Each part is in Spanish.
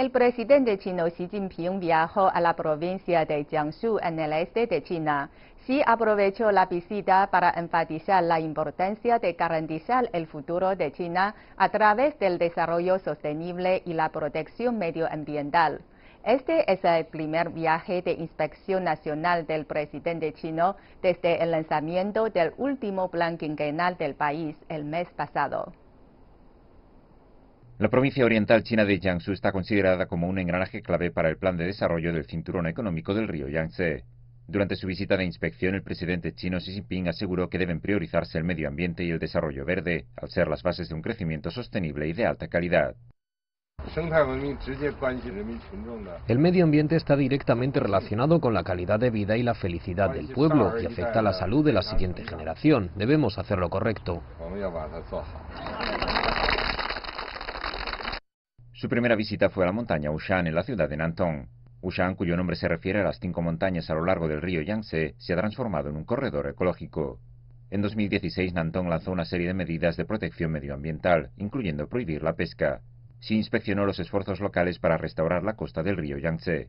El presidente chino Xi Jinping viajó a la provincia de Jiangsu en el este de China. Xi aprovechó la visita para enfatizar la importancia de garantizar el futuro de China a través del desarrollo sostenible y la protección medioambiental. Este es el primer viaje de inspección nacional del presidente chino desde el lanzamiento del último plan quinquenal del país el mes pasado. La provincia oriental china de Jiangsu está considerada como un engranaje clave para el plan de desarrollo del cinturón económico del río Yangtze. Durante su visita de inspección, el presidente chino Xi Jinping aseguró que deben priorizarse el medio ambiente y el desarrollo verde, al ser las bases de un crecimiento sostenible y de alta calidad. El medio ambiente está directamente relacionado con la calidad de vida y la felicidad del pueblo y afecta a la salud de la siguiente generación. Debemos hacer lo correcto. Su primera visita fue a la montaña Ushan en la ciudad de Nantong. Ushan, cuyo nombre se refiere a las cinco montañas a lo largo del río Yangtze, se ha transformado en un corredor ecológico. En 2016, Nantong lanzó una serie de medidas de protección medioambiental, incluyendo prohibir la pesca. Se inspeccionó los esfuerzos locales para restaurar la costa del río Yangtze.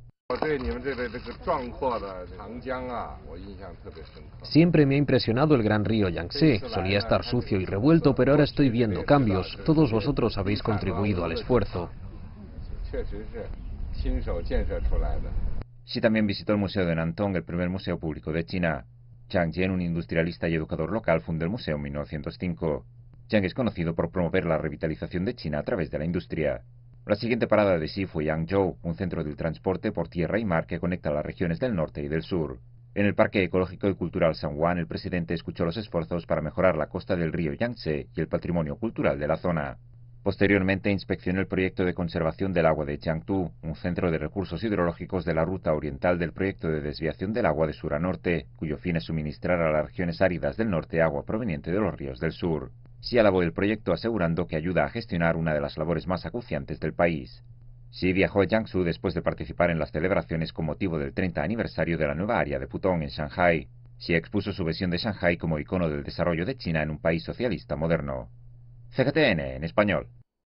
Siempre me ha impresionado el gran río Yangtze. Solía estar sucio y revuelto, pero ahora estoy viendo cambios. Todos vosotros habéis contribuido al esfuerzo. Sí, también visitó el Museo de Nantong, el primer museo público de China. Chang Jian, un industrialista y educador local, fundó el museo en 1905. Zhang es conocido por promover la revitalización de China a través de la industria. La siguiente parada de Xi fue Yangzhou, un centro del transporte por tierra y mar que conecta las regiones del norte y del sur. En el Parque Ecológico y Cultural San Juan, el presidente escuchó los esfuerzos para mejorar la costa del río Yangtze y el patrimonio cultural de la zona. Posteriormente inspeccionó el proyecto de conservación del agua de Changtu, un centro de recursos hidrológicos de la ruta oriental del proyecto de desviación del agua de sur a norte, cuyo fin es suministrar a las regiones áridas del norte agua proveniente de los ríos del sur. Si alabó el proyecto asegurando que ayuda a gestionar una de las labores más acuciantes del país. Si viajó a Jiangsu después de participar en las celebraciones con motivo del 30 aniversario de la nueva área de Putong en Shanghai. Si expuso su visión de Shanghai como icono del desarrollo de China en un país socialista moderno. CGTN en español.